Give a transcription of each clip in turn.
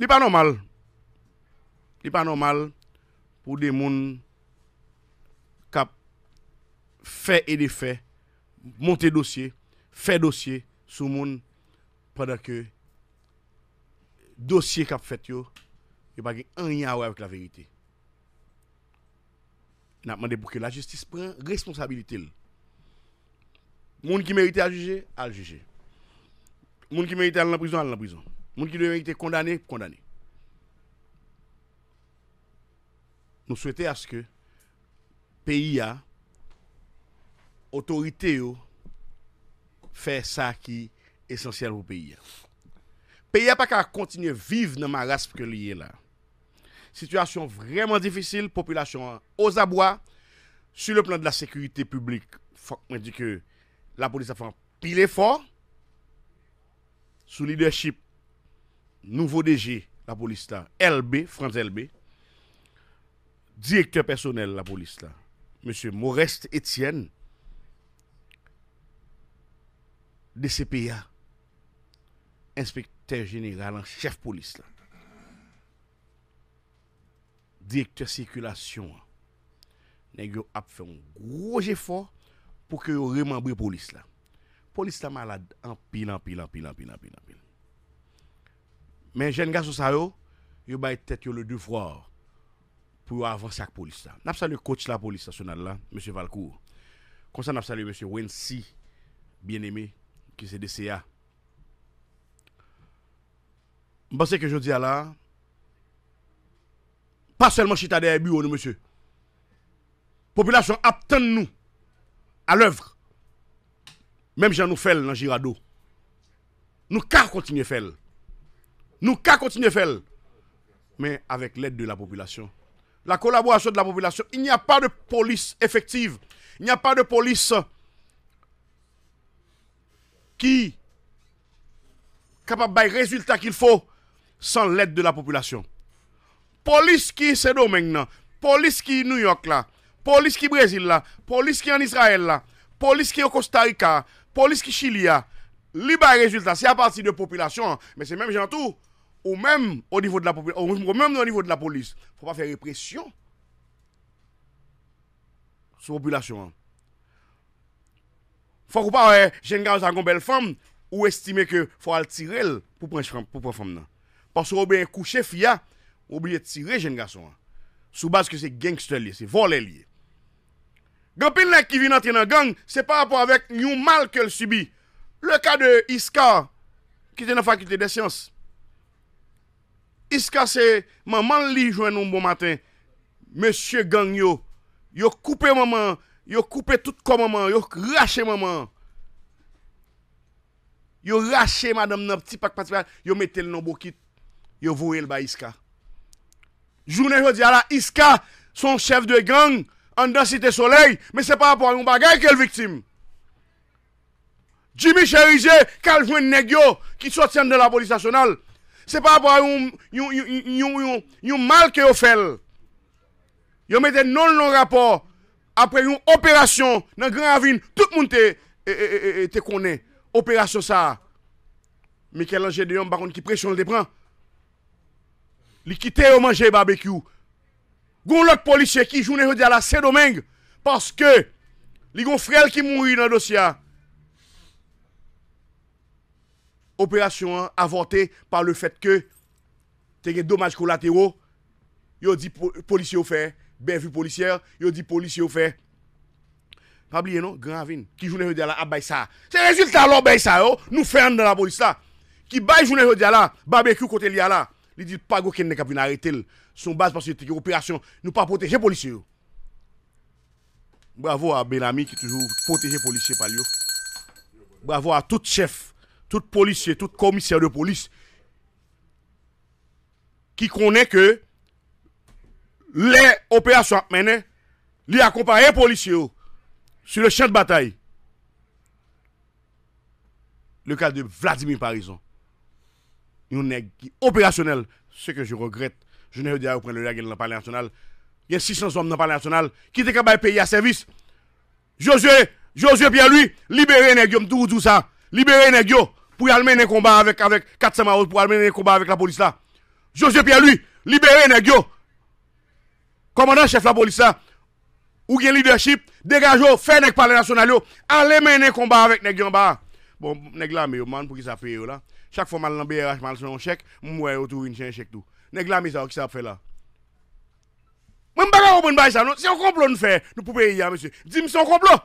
n'est pas normal. n'est pas normal pour des gens qui fait et défait, monter dossier, faire dossier sur gens pendant que dossier qu'a fait yo, yo pas rien à voir avec la vérité. Je demandé pour que la justice prenne responsabilité. Les gens qui méritent à juger, à juger. gens qui méritent à aller en prison, à la en prison. Moi qui devait être condamné, condamné. Nous souhaitons à ce que pays a autorité fait ça qui est essentiel au pays. Pays a pas qu'à continuer à vivre dans ma race que lié là. Situation vraiment difficile, population aux abois. Sur le plan de la sécurité publique, faut que la police a fait un pile fort. Sous leadership nouveau DG, la police là, LB, France LB, directeur personnel, la police là, M. Morest Etienne, DCPA, inspecteur général en chef police là, directeur circulation, nèg a fait un gros effort pour que yo la police là. Police là malade en pile en pile en pile en pile. En pile. Mais jeune garçon ça yo, yo ba tête yo le devoir pour avancer avec la police là. N'a le coach de la police nationale M. monsieur Valcourt. Comme ça n'a salué monsieur Wensi bien-aimé qui c'est DCA. Je pense que je dis à là pas seulement chita derrière bureau nous monsieur. Population attend nous à l'œuvre. Même Jean nous fait dans Girado. Nous car continuer faire. Nous qu'à continuer faire. Mais avec l'aide de la population. La collaboration de la population. Il n'y a pas de police effective. Il n'y a pas de police qui capable le résultat qu'il faut sans l'aide de la population. Police qui est domaine police qui New York là, police qui Brésil là, police qui est en Israël là, police qui est au Costa Rica, police qui Chili là, les résultats c'est à partir de population, hein. mais c'est même gens tout ou même au niveau de la même au niveau de la police, il ne faut pas faire répression sur la population. Il hein. ne faut pas eh, jeune garçon avec une belle femme ou estimer que faut le tirer pour prendre pour prendre femme Parce que bien coucher fia, de tirer jeune garçon. Hein. Sous base que c'est gangster c'est voler lié. gens qui vient entrer dans gang, c'est par rapport avec un mal qu'elle subit. Le cas de Iskar, qui était dans la faculté des sciences. Iska c'est... maman li jwen bon matin. Monsieur gang yo. Yo coupé maman. Yo coupé tout comme maman. Yo rache maman. Yo rache madame nan petit pak pat. Yo mettez le nombo kit. Yo voué le ba Iska. Jounen jodi la Iska son chef de gang en Cité Soleil. Mais c'est pas pour à un bagay qu'elle victime. Jimmy Cherizé, Calvin Négio... qui soutient de la police nationale. Se pa apwa yon mal ke yo fel, yon mette non nan rapor apre yon operasyon nan gran avin tout moun te e, e, e, kone, operasyon sa. Mi ke lanje de yon baron ki presyon le depran, li kite yo manje yon barbekyou. Gon lak polisye ki jounen yon diala se domeng, paske li gon frel ki mounri nan dosya. Operasyon avante par le fet ke teke domaj kolatero. Yo di polisyon fe. Benvi polisyon. Yo di polisyon fe. Fabliye non? Gravin. Ki jounen yon di ala abay sa. Se rezultat lor abay sa yo. Nou fern nan la polisyon la. Ki bay jounen yon di ala. Babekyo kote li ala. Li di pa go ken ne kapi narite l. Son baz pasi teke operasyon. Nou pa poteje polisyon yo. Bravo a Benami ki toujou poteje polisyon pal yo. Bravo a tout chef. tout policier, tout commissaire de police qui connaît que les opérations menées, les accompagnent les policiers sur le champ de bataille. Le cas de Vladimir Parison. Il est opérationnel. Ce que je regrette, je n'ai pas prendre le lac dans le palais national. Il y a 600 hommes dans le palais national qui étaient capables de à service. Josué, Josué pierre lui, libérez les tout ça. Libérez les pour y aller mener combat avec, avec 400 hommes pour y aller mener un combat avec la police là. José Pierre, lui, libérez Negio. Commandant chef la police là, ou bien leadership, dégagez, faites avec parler national, allez mener un combat avec Negio en bas. Bon, nèg la, mais man, pour qui ça fait là? Chaque fois, mal dans BRH, mal son chèque, mouais, autour une chèque tout. Nèg la, mais ça, qui ça fait là? Moi, je ne pas ça, non? C'est un complot nous faire, nous pour payer, monsieur. Dis-moi, son un complot.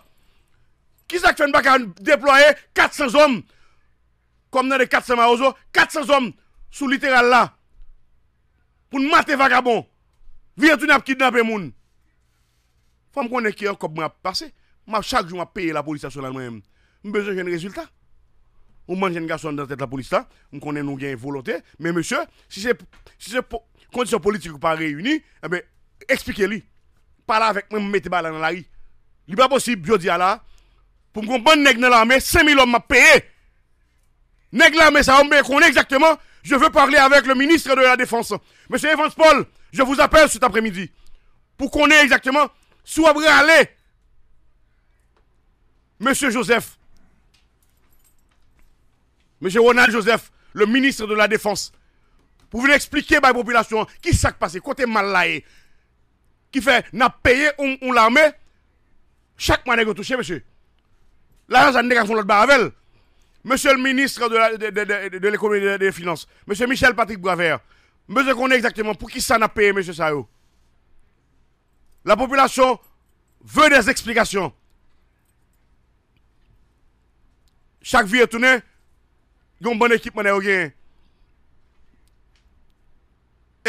Qui ça fait nous pas déployer 400 hommes comme dans les 400 marozo, 400 hommes sous littéral là, pour nous mater vagabond, viens tu n'as kidnappé moun. Faut me connaître qui est comme m'a passé, m'a chaque jour m'a payé la police sur même. même. besoin d'un résultat. On mange un garçon dans la tête la police là, on connaît nous gain volonté, mais monsieur, si c'est si c'est condition politique pas réunie, eh ben expliquez-lui. Parlez avec moi, mettez balle dans la rue. Il n'est pas possible, je dis à là, pour qu'on bonne nègre dans l'armée, 5000 hommes m'a payé. Négla, mais ça, on qu'on exactement. Je veux parler avec le ministre de la Défense. Monsieur Evans Paul, je vous appelle cet après-midi. Pour qu'on ait exactement, soit aller. Monsieur Joseph. Monsieur Ronald Joseph, le ministre de la Défense. Pour venir expliquer à la population qui s'est passé, côté mal là. Eh. Qui fait, n'a payé on, l'armée. Chaque manègre touché, monsieur. L'argent, n'est un l'autre Monsieur le ministre de l'économie et des finances, monsieur Michel Patrick Bravert, monsieur qu'on exactement pour qui ça n'a payé, monsieur Sayo. La population veut des explications. Chaque vie est tournée, il y a une bonne équipe, Et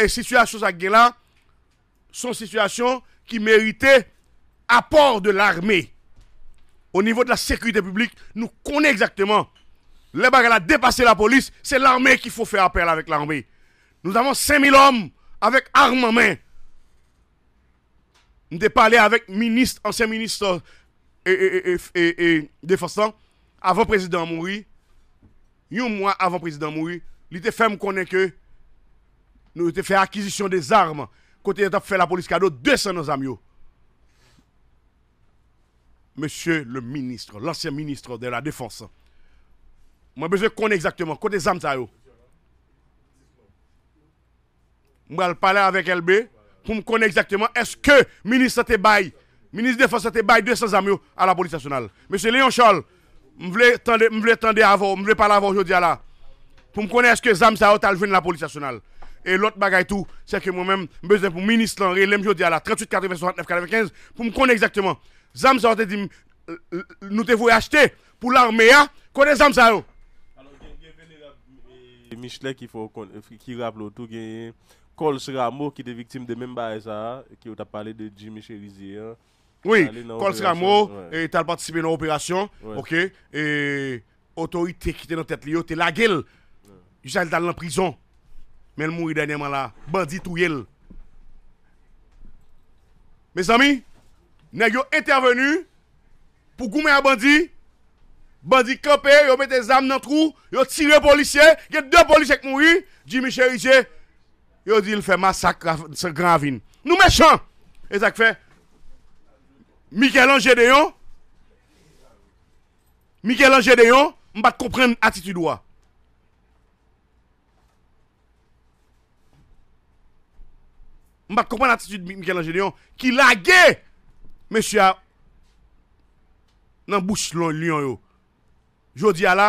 la situation là, sont situations qui méritaient apport de l'armée. Au niveau de la sécurité publique, nous connaissons exactement les bagarres a dépassé la police. C'est l'armée qu'il faut faire appel avec l'armée. Nous avons 5000 hommes avec armes en main. Nous avons parlé avec ministre, ancien ministre et, et, et, avant président mourir. Un mois avant président Mouri, il était fait que nous avons fait acquisition des armes. Côté de fait la police cadeau, 200 nos amis. Monsieur le ministre, l'ancien ministre de la Défense, moi, besoin connaître exactement côté zam ça yo. vais parler avec LB pour me connaître exactement est-ce que ministre bail, ministre de défense te bail 200 amis à la police nationale. Monsieur Léon Charles, je voulais attendre, je avant, je voulais parler avant aujourd'hui là pour me connaître est-ce que zam ça venu à la police nationale. Et l'autre bagaille tout, c'est que moi-même, besoin pour ministre en relève aujourd'hui à la 38 89 95 pour me connaître exactement. Zam ça te dit nous devons acheter pour l'armée, ah? Connais zam ça yo. Michelet qui faut euh, qui rappelle tout gagné Cols ramo qui était victime de même bail ça qui t'a parlé de Jimmy Cherizier. Hein. Oui, Cols Ramo ouais. t'a participé dans l'opération. OK et autorité qui était dans tête a t'es la gueule. il été dans la prison. Mais elle mourit dernièrement là, bandit tout Mes amis, nous intervenu pour goumer à bandit Bandi kope, yo mette zam nan trou, yo tire polisye, gen de polisye k mou yi, di mi chèri chè, yo di l fè masakran vin. Nou mechan! E zak fè, Mikel Anjedeyon, Mikel Anjedeyon, mbat kompren atitude wwa. Mbat kompren atitude Mikel Anjedeyon, ki lage, meshi ya, nan bouch lon lion yo, Jodi ala,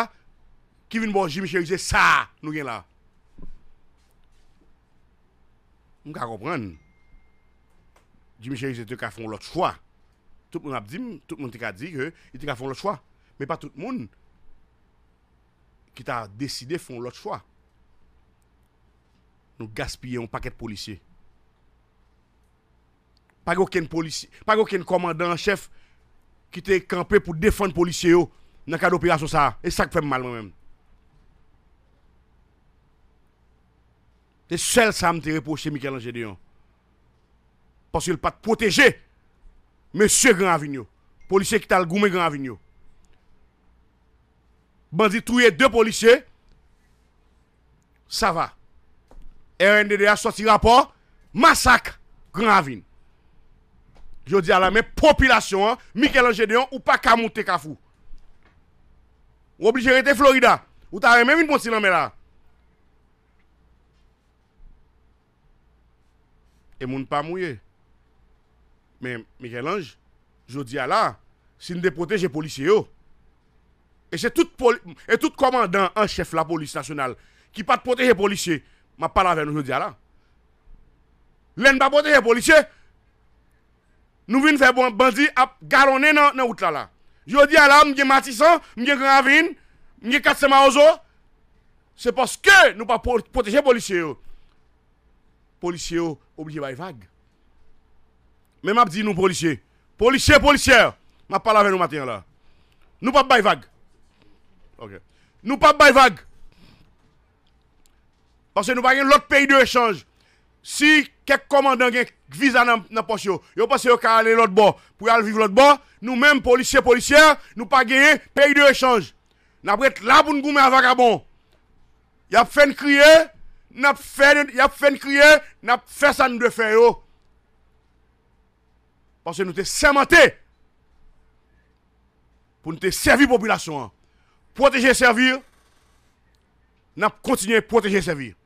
ki vin bo jimichelize sa, nou gen la. Mwen ka kompren, jimichelize te ka fon lot chwa. Tout moun ap di, tout moun te ka di, te ka fon lot chwa. Men pa tout moun, ki ta deside fon lot chwa. Nou gaspye yon paket polisye. Pa goken komandan, chef, ki te kampe pou defon polisye yo. dans le cadre d'opération ça. Et ça fait mal moi-même. C'est seul ça me reproche Michel-Ange Parce qu'il n'a pas protégé Monsieur Grand Avignon. Policier qui t'a le goumé Grand Avignon. Bandit deux policiers. Ça va. RNDD a sorti rapport. Massacre Grand Avignon. Je dis à la même population, hein, michel Angédéon, ou pas qu'à Kafou. Ou oblije rete Florida. Ou ta reme mwen pon si nan mè la. E moun pa mouye. Men, Michel Ange, jodi a la, sin de proteje polisye yo. Oh. E se tout komandan, an chef la polisye nasyonal, ki pat proteje polisye, ma pala ven jodi a la. Len pa proteje polisye, nou vin fè bon, bandi ap galonnen nan wout la la. Je dis à l'âme, je Matissan, je ravine, je 400 ans. C'est parce que nous pas protéger les policiers. Les policiers obligés de vague. Mais m'a dit nous policiers, policiers, je m'a parlé avec nous matin là. Nous pas bail vague. OK. Nous pas bail vague. Parce que nous pas l'autre pays de échange. Si kek komandan gen kvizan nan poche yo, yo pase yo ka ale lot bo, pou al vive lot bo, nou menm polisye, polisye, nou pa genye, peyi de rechange. Na bret la pou nou goume avakabon. Yap fèn kriye, nap fèn kriye, nap fè sa nou dwe fè yo. Pase nou te semate. Pou nou te servi popilasyon an. Proteje servir, nap kontinye proteje servir.